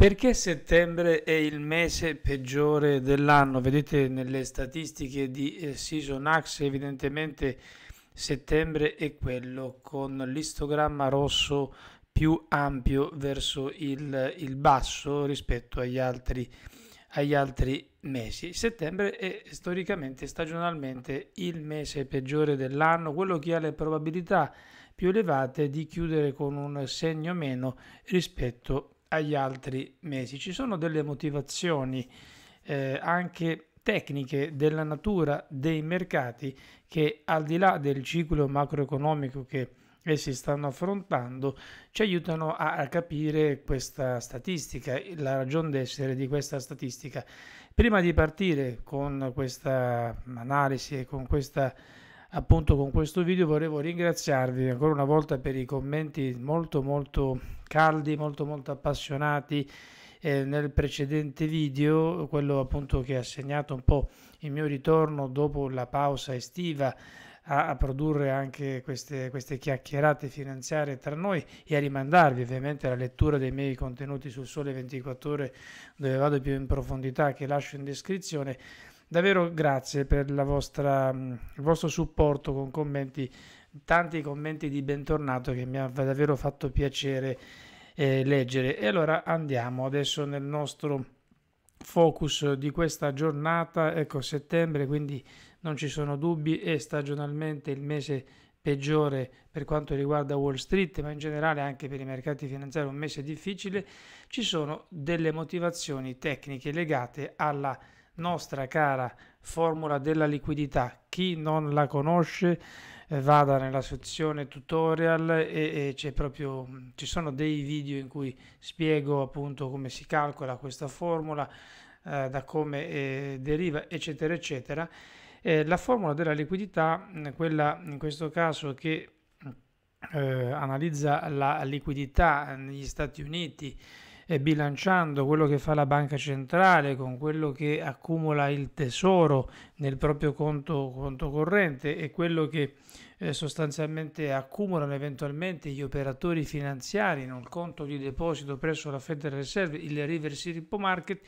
Perché settembre è il mese peggiore dell'anno? Vedete nelle statistiche di eh, Season Axe, evidentemente settembre è quello con l'istogramma rosso più ampio verso il, il basso rispetto agli altri, agli altri mesi. Settembre è storicamente, stagionalmente, il mese peggiore dell'anno, quello che ha le probabilità più elevate di chiudere con un segno meno rispetto a agli altri mesi. Ci sono delle motivazioni eh, anche tecniche della natura dei mercati che al di là del ciclo macroeconomico che essi stanno affrontando ci aiutano a, capire questa statistica, la ragione d'essere di questa statistica. Prima di partire con questa analisi e con questa appunto con questo video volevo ringraziarvi ancora una volta per i commenti molto molto caldi, molto molto appassionati eh, nel precedente video, quello appunto che ha segnato un po' il mio ritorno dopo la pausa estiva a, a produrre anche queste, queste chiacchierate finanziarie tra noi e a rimandarvi ovviamente alla lettura dei miei contenuti sul Sole 24 ore dove vado più in profondità che lascio in descrizione Davvero grazie per vostra, mm, il vostro supporto con commenti, tanti commenti di bentornato che mi ha davvero fatto piacere eh, leggere. E allora andiamo adesso nel nostro focus di questa giornata, ecco settembre, quindi non ci sono dubbi, è stagionalmente il mese peggiore per quanto riguarda Wall Street, ma in generale anche per i mercati finanziari un mese difficile, ci sono delle motivazioni tecniche legate alla nostra cara formula della liquidità. Chi non la conosce eh, vada nella sezione tutorial e, e proprio, mm, ci sono dei video in cui spiego appunto come si calcola questa formula, eh, da come eh, deriva, eccetera, eccetera. Eh, la formula della liquidità, mm, quella in questo caso che mm, eh, analizza la liquidità negli Stati Uniti, e bilanciando quello che fa la banca centrale con quello che accumula il tesoro nel proprio conto, conto corrente e quello che eh, sostanzialmente accumulano eventualmente gli operatori finanziari in un conto di deposito presso la Federal Reserve, il reverse repo market,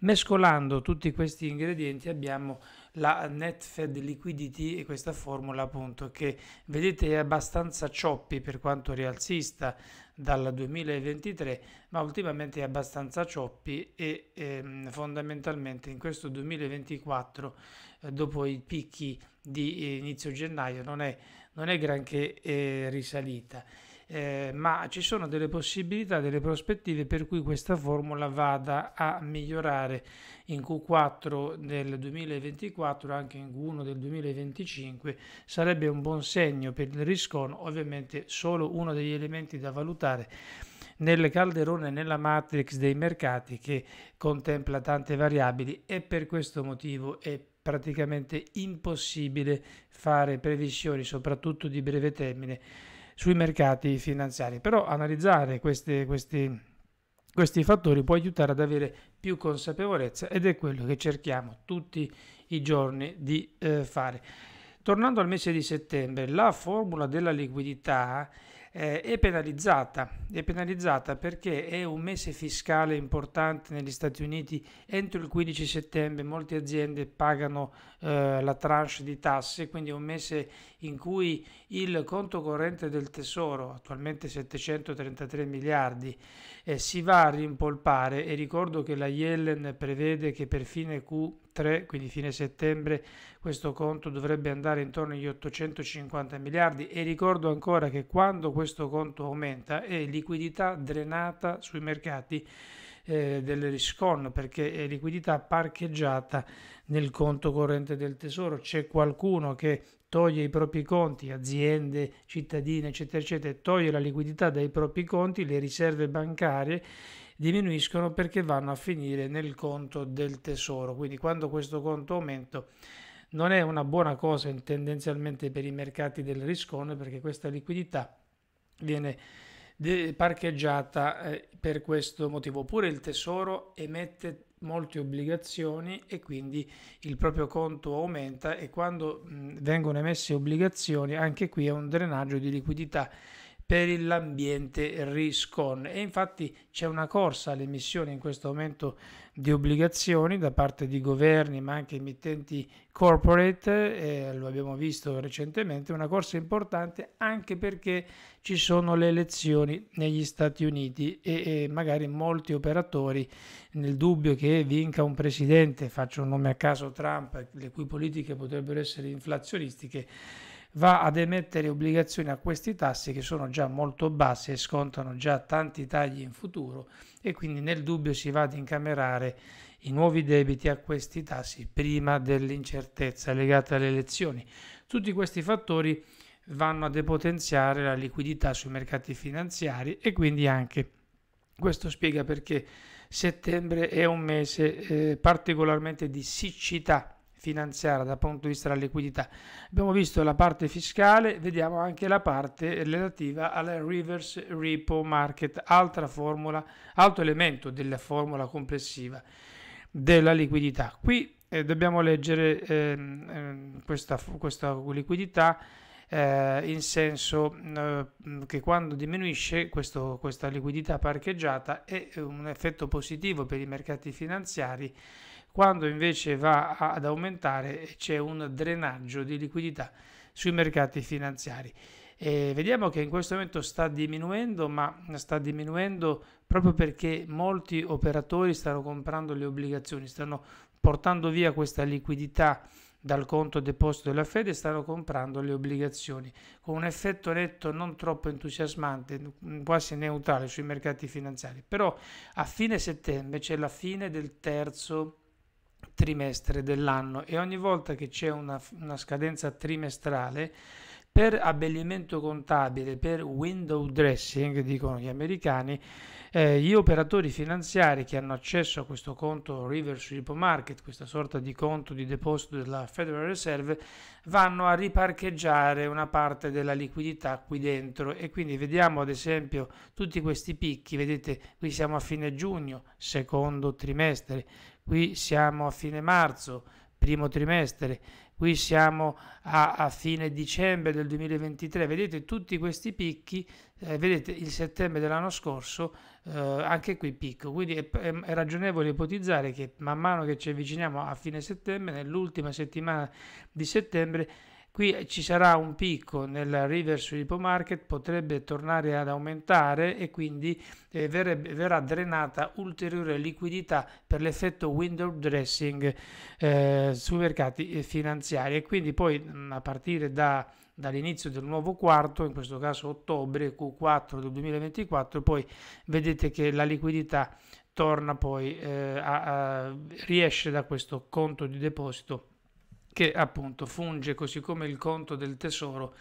mescolando tutti questi ingredienti abbiamo la net fed liquidity e questa formula appunto che vedete è abbastanza choppy per quanto rialzista dal 2023 ma ultimamente è abbastanza choppy e ehm, fondamentalmente in questo 2024 eh, dopo i picchi di eh, inizio gennaio non è, non è granché eh, risalita. Eh, ma ci sono delle possibilità, delle prospettive per cui questa formula vada a migliorare in Q4 del 2024, anche in Q1 del 2025, sarebbe un buon segno per il riscono, ovviamente solo uno degli elementi da valutare nel calderone, nella matrix dei mercati che contempla tante variabili e per questo motivo è praticamente impossibile fare previsioni, soprattutto di breve termine, sui mercati finanziari. Però analizzare queste, questi, questi fattori può aiutare ad avere più consapevolezza ed è quello che cerchiamo tutti i giorni di eh, fare. Tornando al mese di settembre, la formula della liquidità eh, è penalizzata, è penalizzata perché è un mese fiscale importante negli Stati Uniti, entro il 15 settembre molte aziende pagano eh, la tranche di tasse, quindi è un mese in cui il conto corrente del Tesoro, attualmente 733 miliardi, eh, si va a rimpolpare e ricordo che la Yellen prevede che per fine Q3, quindi fine settembre, questo conto dovrebbe andare intorno agli 850 miliardi e ricordo ancora che quando questo conto aumenta è eh, liquidità drenata sui mercati eh, del RISCON perché è liquidità parcheggiata nel conto corrente del tesoro. C'è qualcuno che toglie i propri conti, aziende, cittadine, eccetera, eccetera, toglie la liquidità dai propri conti, le riserve bancarie diminuiscono perché vanno a finire nel conto del tesoro. Quindi quando questo conto aumenta non è una buona cosa tendenzialmente per i mercati del riscone perché questa liquidità viene parcheggiata eh, per questo motivo. Oppure il tesoro emette molte obbligazioni e quindi il proprio conto aumenta e quando mh, vengono emesse obbligazioni anche qui è un drenaggio di liquidità per l'ambiente RISCON e infatti c'è una corsa all'emissione in questo momento di obbligazioni da parte di governi ma anche emittenti corporate eh, lo abbiamo visto recentemente una corsa importante anche perché ci sono le elezioni negli Stati Uniti e, e magari molti operatori nel dubbio che vinca un presidente faccio un nome a caso Trump le cui politiche potrebbero essere inflazionistiche va ad emettere obbligazioni a questi tassi che sono già molto bassi e scontano già tanti tagli in futuro e quindi nel dubbio si va ad incamerare i nuovi debiti a questi tassi prima dell'incertezza legata alle elezioni. Tutti questi fattori vanno a depotenziare la liquidità sui mercati finanziari e quindi anche questo spiega perché settembre è un mese eh, particolarmente di siccità finanziaria dal punto di vista della liquidità. Abbiamo visto la parte fiscale, vediamo anche la parte relativa alla reverse repo market, altra formula, altro elemento della formula complessiva della liquidità. Qui eh, dobbiamo leggere eh, questa, questa, liquidità eh, in senso eh, che quando diminuisce questo, questa liquidità parcheggiata è un effetto positivo per i mercati finanziari quando invece va ad aumentare eh, c'è un drenaggio di liquidità sui mercati finanziari. E vediamo che in questo momento sta diminuendo, ma sta diminuendo proprio perché molti operatori stanno comprando le obbligazioni, stanno portando via questa liquidità dal conto deposito della Fed e stanno comprando le obbligazioni con un effetto netto non troppo entusiasmante, quasi neutrale sui mercati finanziari. Però a fine settembre c'è cioè la fine del terzo trimestre dell'anno e ogni volta che c'è una, una scadenza trimestrale per abbellimento contabile, per window dressing, dicono gli americani, eh, gli operatori finanziari che hanno accesso a questo conto reverse repo market, questa sorta di conto di deposito della Federal Reserve, vanno a riparcheggiare una parte della liquidità qui dentro e quindi vediamo ad esempio tutti questi picchi, vedete qui siamo a fine giugno, secondo trimestre, qui siamo a fine marzo, primo trimestre, qui siamo a, a fine dicembre del 2023, vedete tutti questi picchi, eh, vedete il settembre dell'anno scorso, eh, anche qui picco, quindi è, è, è, ragionevole ipotizzare che man mano che ci avviciniamo a fine settembre, nell'ultima settimana di settembre, Qui ci sarà un picco nel reverse repo market, potrebbe tornare ad aumentare e quindi eh, verrebbe, verrà drenata ulteriore liquidità per l'effetto window dressing eh, sui mercati eh, finanziari e quindi poi mm, a partire da dall'inizio del nuovo quarto, in questo caso ottobre, Q4 del 2024, poi vedete che la liquidità torna poi, eh, a, a, riesce da questo conto di deposito che appunto funge così come il conto del tesoro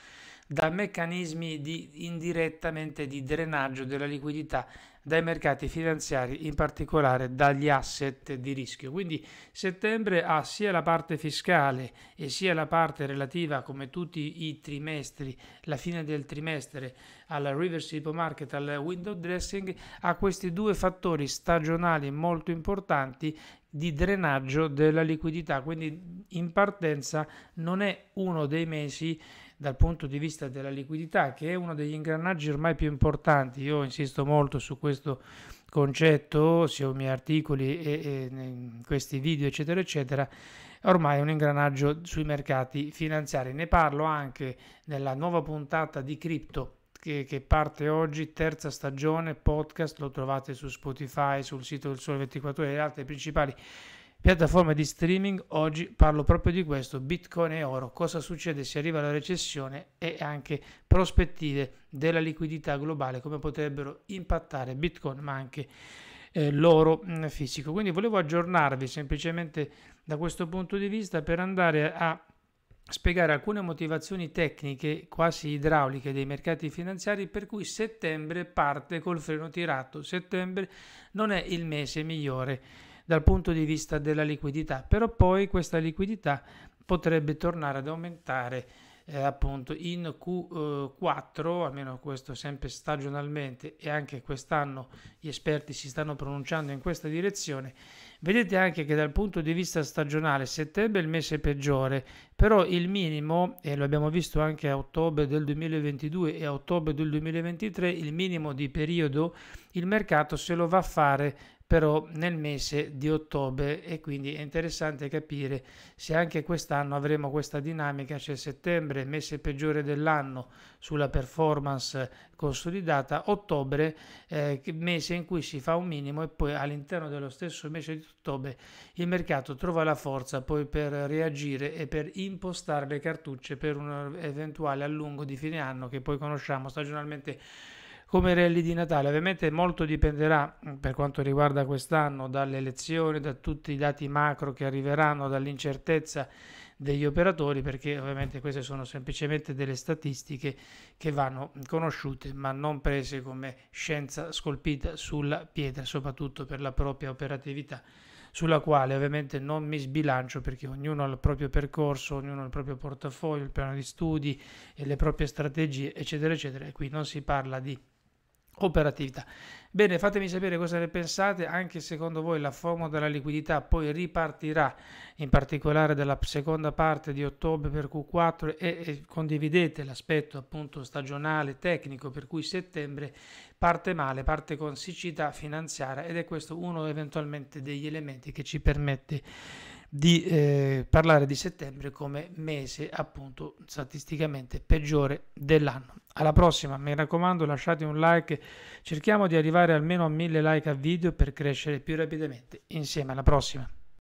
da meccanismi di, indirettamente di drenaggio della liquidità dai mercati finanziari, in particolare dagli asset di rischio. Quindi settembre ha sia la parte fiscale e sia la parte relativa, come tutti i trimestri, la fine del trimestre al reverse repo market, al window dressing, ha questi due fattori stagionali molto importanti di drenaggio della liquidità. Quindi in partenza non è uno dei mesi dal punto di vista della liquidità, che è uno degli ingranaggi ormai più importanti. Io insisto molto su questo concetto, sia nei miei articoli e, e in questi video, eccetera, eccetera. Ormai è un ingranaggio sui mercati finanziari. Ne parlo anche nella nuova puntata di Crypto che, che, parte oggi, terza stagione, podcast, lo trovate su Spotify, sul sito del Sole 24 e le altre principali piattaforme di streaming, oggi parlo proprio di questo, Bitcoin e oro, cosa succede se arriva la recessione e anche prospettive della liquidità globale, come potrebbero impattare Bitcoin ma anche eh, l'oro mm, fisico. Quindi volevo aggiornarvi semplicemente da questo punto di vista per andare a spiegare alcune motivazioni tecniche quasi idrauliche dei mercati finanziari per cui settembre parte col freno tirato. Settembre non è il mese migliore dal punto di vista della liquidità, però poi questa liquidità potrebbe tornare ad aumentare eh, appunto in Q4, eh, almeno questo sempre stagionalmente e anche quest'anno gli esperti si stanno pronunciando in questa direzione. Vedete anche che dal punto di vista stagionale settembre è il mese peggiore, però il minimo, e lo abbiamo visto anche a ottobre del 2022 e a ottobre del 2023, il minimo di periodo il mercato se lo va a fare però nel mese di ottobre e quindi è interessante capire se anche quest'anno avremo questa dinamica, cioè settembre mese peggiore dell'anno sulla performance consolidata, ottobre eh, mese in cui si fa un minimo e poi all'interno dello stesso mese di ottobre il mercato trova la forza poi per reagire e per impostare le cartucce per un eventuale allungo di fine anno che poi conosciamo stagionalmente come rally di Natale. Ovviamente molto dipenderà mm, per quanto riguarda quest'anno dalle elezioni, da tutti i dati macro che arriveranno, dall'incertezza degli operatori, perché ovviamente queste sono semplicemente delle statistiche che vanno conosciute ma non prese come scienza scolpita sulla pietra, soprattutto per la propria operatività sulla quale ovviamente non mi sbilancio perché ognuno ha il proprio percorso, ognuno ha il proprio portafoglio, il piano di studi e le proprie strategie, eccetera, eccetera. E qui non si parla di operatività. Bene, fatemi sapere cosa ne pensate, anche secondo voi la FOMO della liquidità poi ripartirà, in particolare dalla seconda parte di ottobre per Q4 e, e condividete l'aspetto appunto stagionale, tecnico, per cui settembre parte male, parte con siccità finanziaria ed è questo uno eventualmente degli elementi che ci permette di eh, parlare di settembre come mese appunto statisticamente peggiore dell'anno. Alla prossima, mi raccomando lasciate un like, cerchiamo di arrivare almeno a 1000 like a video per crescere più rapidamente. Insieme alla prossima.